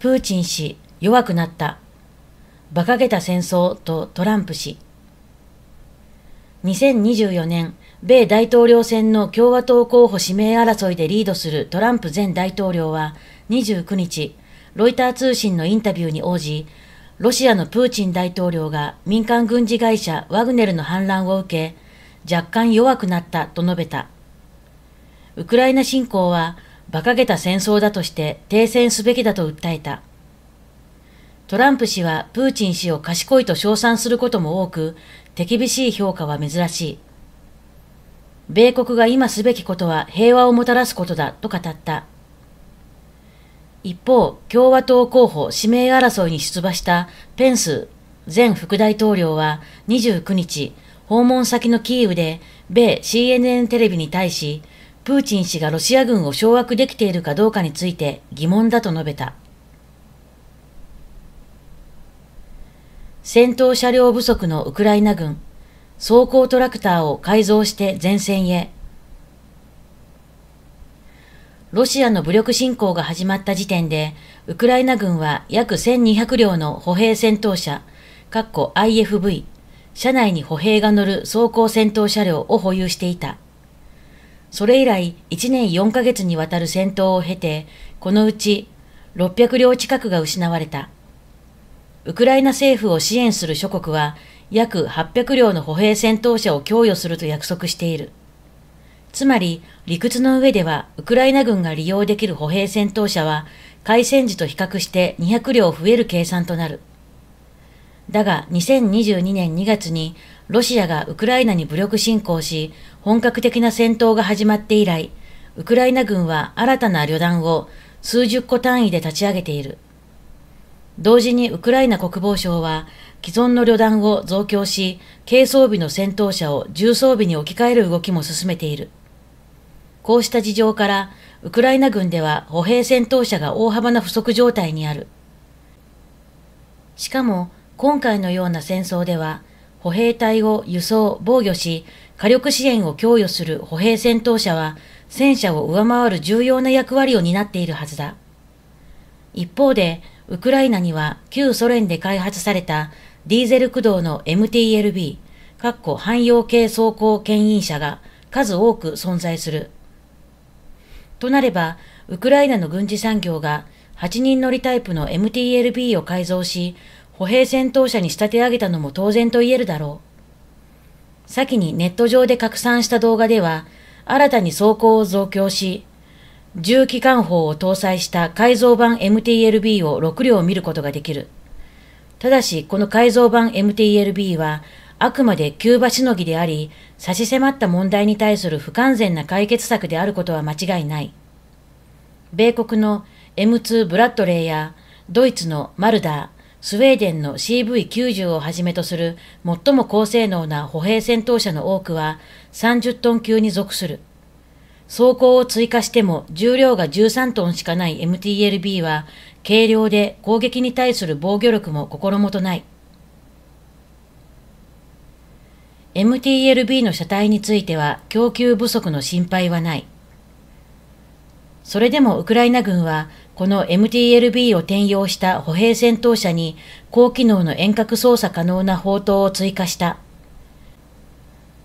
プーチン氏、弱くなった。馬鹿げた戦争とトランプ氏。2024年、米大統領選の共和党候補指名争いでリードするトランプ前大統領は29日、ロイター通信のインタビューに応じ、ロシアのプーチン大統領が民間軍事会社ワグネルの反乱を受け、若干弱くなったと述べた。ウクライナ侵攻は馬鹿げた戦争だとして停戦すべきだと訴えた。トランプ氏はプーチン氏を賢いと称賛することも多く、手厳しい評価は珍しい。米国が今すべきことは平和をもたらすことだと語った。一方、共和党候補指名争いに出馬したペンス前副大統領は29日、訪問先のキーウで米 CNN テレビに対し、プーチン氏がロシア軍を掌握できているかどうかについて疑問だと述べた。戦闘車両不足のウクライナ軍、装甲トラクターを改造して前線へ。ロシアの武力侵攻が始まった時点で、ウクライナ軍は約1200両の歩兵戦闘車、IFV、車内に歩兵が乗る装甲戦闘車両を保有していた。それ以来1年4ヶ月にわたる戦闘を経て、このうち600両近くが失われた。ウクライナ政府を支援する諸国は約800両の歩兵戦闘車を供与すると約束している。つまり、理屈の上ではウクライナ軍が利用できる歩兵戦闘車は開戦時と比較して200両増える計算となる。だが2022年2月にロシアがウクライナに武力侵攻し、本格的な戦闘が始まって以来、ウクライナ軍は新たな旅団を数十個単位で立ち上げている。同時にウクライナ国防省は既存の旅団を増強し、軽装備の戦闘車を重装備に置き換える動きも進めている。こうした事情から、ウクライナ軍では歩兵戦闘車が大幅な不足状態にある。しかも、今回のような戦争では、歩兵隊を輸送、防御し、火力支援を供与する歩兵戦闘車は、戦車を上回る重要な役割を担っているはずだ。一方で、ウクライナには旧ソ連で開発されたディーゼル駆動の MTLB、かっこ汎用系装甲牽引車が数多く存在する。となれば、ウクライナの軍事産業が8人乗りタイプの MTLB を改造し、歩兵戦闘車に仕立て上げたのも当然と言えるだろう。先にネット上で拡散した動画では、新たに装甲を増強し、重機関砲を搭載した改造版 MTLB を6両見ることができる。ただし、この改造版 MTLB は、あくまで急場しのぎであり、差し迫った問題に対する不完全な解決策であることは間違いない。米国の M2 ブラッドレイや、ドイツのマルダー、スウェーデンの CV90 をはじめとする最も高性能な歩兵戦闘車の多くは30トン級に属する。装甲を追加しても重量が13トンしかない MTLB は軽量で攻撃に対する防御力も心もとない。MTLB の車体については供給不足の心配はない。それでもウクライナ軍はこの MTLB を転用した歩兵戦闘車に高機能の遠隔操作可能な砲塔を追加した。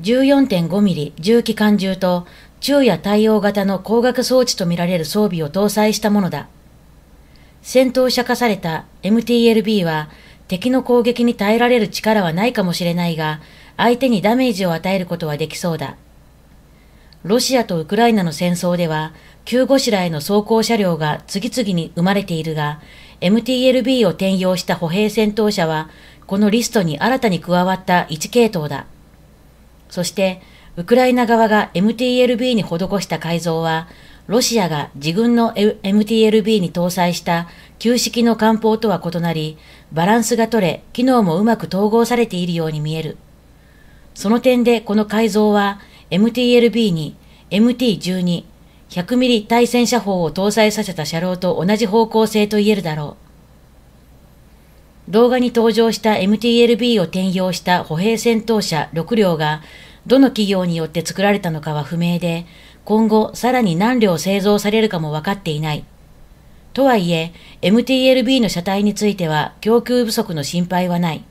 14.5ミリ重機関銃と昼夜対応型の光学装置とみられる装備を搭載したものだ。戦闘車化された MTLB は敵の攻撃に耐えられる力はないかもしれないが、相手にダメージを与えることはできそうだ。ロシアとウクライナの戦争では、救護士らへの装甲車両が次々に生まれているが、MTLB を転用した歩兵戦闘車は、このリストに新たに加わった1系統だ。そして、ウクライナ側が MTLB に施した改造は、ロシアが自軍の MTLB に搭載した旧式の艦砲とは異なり、バランスが取れ、機能もうまく統合されているように見える。その点でこの改造は MTLB に MT12、100ミリ対戦車砲を搭載させた車両と同じ方向性と言えるだろう。動画に登場した MTLB を転用した歩兵戦闘車6両が、どの企業によって作られたのかは不明で、今後さらに何両製造されるかも分かっていない。とはいえ、MTLB の車体については供給不足の心配はない。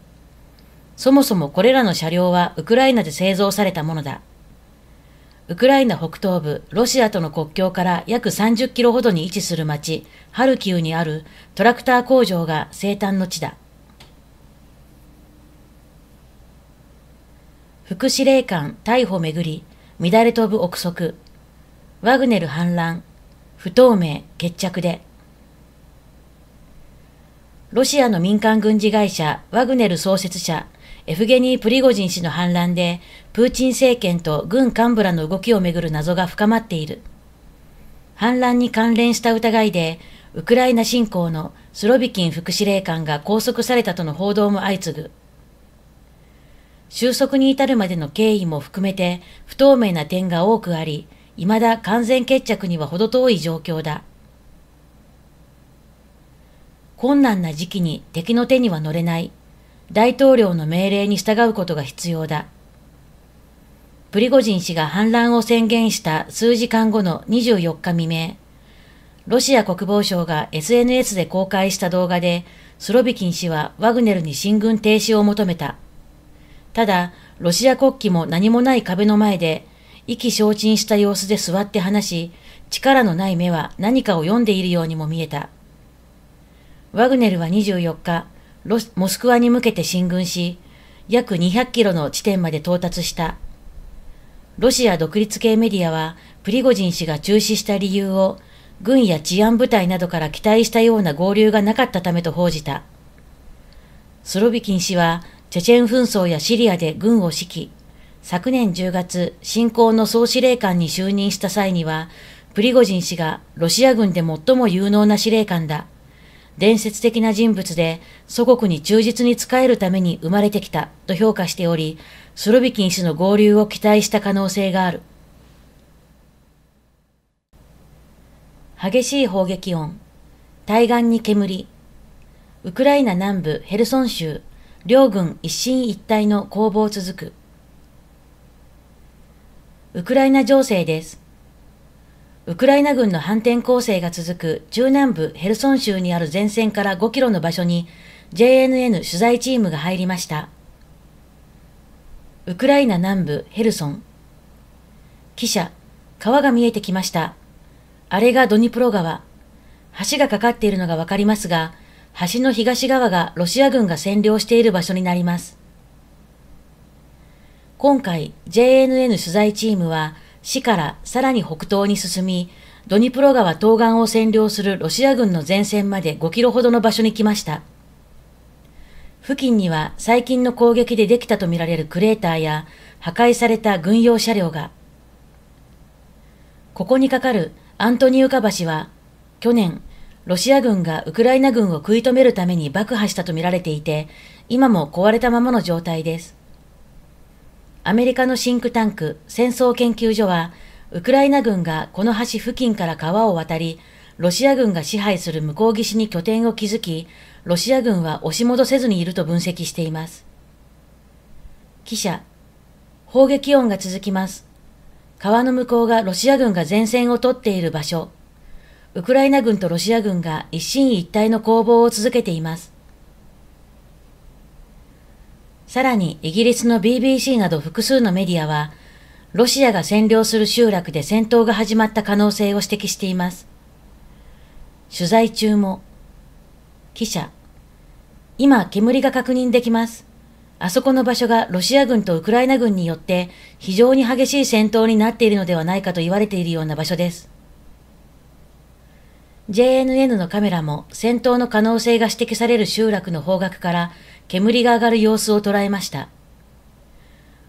そもそもこれらの車両はウクライナで製造されたものだ。ウクライナ北東部、ロシアとの国境から約30キロほどに位置する町、ハルキウにあるトラクター工場が生誕の地だ。副司令官逮捕めぐり、乱れ飛ぶ憶測、ワグネル反乱、不透明決着で。ロシアの民間軍事会社ワグネル創設者エフゲニー・プリゴジン氏の反乱で、プーチン政権と軍幹部らの動きをめぐる謎が深まっている。反乱に関連した疑いで、ウクライナ侵攻のスロビキン副司令官が拘束されたとの報道も相次ぐ。収束に至るまでの経緯も含めて不透明な点が多くあり、未だ完全決着には程遠い状況だ。困難な時期に敵の手には乗れない。大統領の命令に従うことが必要だ。プリゴジン氏が反乱を宣言した数時間後の24日未明、ロシア国防省が SNS で公開した動画で、スロビキン氏はワグネルに進軍停止を求めた。ただ、ロシア国旗も何もない壁の前で、意気消沈した様子で座って話し、力のない目は何かを読んでいるようにも見えた。ワグネルは24日、モスクワに向けて進軍し、約200キロの地点まで到達した。ロシア独立系メディアは、プリゴジン氏が中止した理由を、軍や治安部隊などから期待したような合流がなかったためと報じた。スロビキン氏は、チェチェン紛争やシリアで軍を指揮。昨年10月、侵攻の総司令官に就任した際には、プリゴジン氏がロシア軍で最も有能な司令官だ。伝説的な人物で祖国に忠実に仕えるために生まれてきたと評価しており、スロビキン氏の合流を期待した可能性がある。激しい砲撃音。対岸に煙。ウクライナ南部ヘルソン州、両軍一進一退の攻防続く。ウクライナ情勢です。ウクライナ軍の反転攻勢が続く中南部ヘルソン州にある前線から5キロの場所に JNN 取材チームが入りました。ウクライナ南部ヘルソン。記者、川が見えてきました。あれがドニプロ川。橋がかかっているのがわかりますが、橋の東側がロシア軍が占領している場所になります。今回 JNN 取材チームは市からさらに北東に進み、ドニプロ川東岸を占領するロシア軍の前線まで5キロほどの場所に来ました。付近には最近の攻撃でできたとみられるクレーターや破壊された軍用車両が。ここに架かるアントニウカ橋は、去年、ロシア軍がウクライナ軍を食い止めるために爆破したとみられていて、今も壊れたままの状態です。アメリカのシンクタンク戦争研究所は、ウクライナ軍がこの橋付近から川を渡り、ロシア軍が支配する向こう岸に拠点を築き、ロシア軍は押し戻せずにいると分析しています。記者、砲撃音が続きます。川の向こうがロシア軍が前線を取っている場所。ウクライナ軍とロシア軍が一進一退の攻防を続けています。さらにイギリスの BBC など複数のメディアは、ロシアが占領する集落で戦闘が始まった可能性を指摘しています。取材中も、記者、今煙が確認できます。あそこの場所がロシア軍とウクライナ軍によって非常に激しい戦闘になっているのではないかと言われているような場所です。JNN のカメラも戦闘の可能性が指摘される集落の方角から煙が上がる様子を捉えました。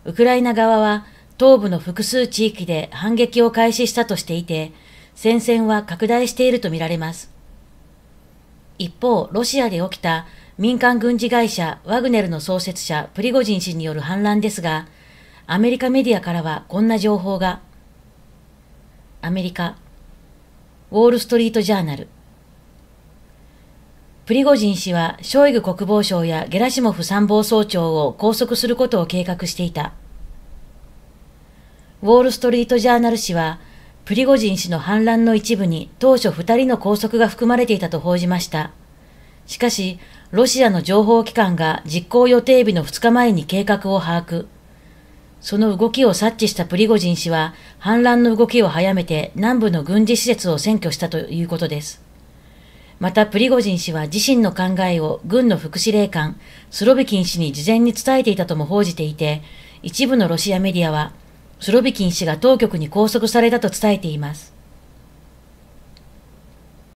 ウクライナ側は東部の複数地域で反撃を開始したとしていて、戦線は拡大しているとみられます。一方、ロシアで起きた民間軍事会社ワグネルの創設者プリゴジン氏による反乱ですが、アメリカメディアからはこんな情報が。アメリカ、ウォール・ストリート・ジャーナル。プリゴジン氏はショイグ国防相やゲラシモフ参謀総長を拘束することを計画していた。ウォール・ストリート・ジャーナル氏は、プリゴジン氏の反乱の一部に当初2人の拘束が含まれていたと報じました。しかし、ロシアの情報機関が実行予定日の2日前に計画を把握。その動きを察知したプリゴジン氏は、反乱の動きを早めて南部の軍事施設を占拠したということです。またプリゴジン氏は自身の考えを軍の副司令官スロビキン氏に事前に伝えていたとも報じていて、一部のロシアメディアは、スロビキン氏が当局に拘束されたと伝えています。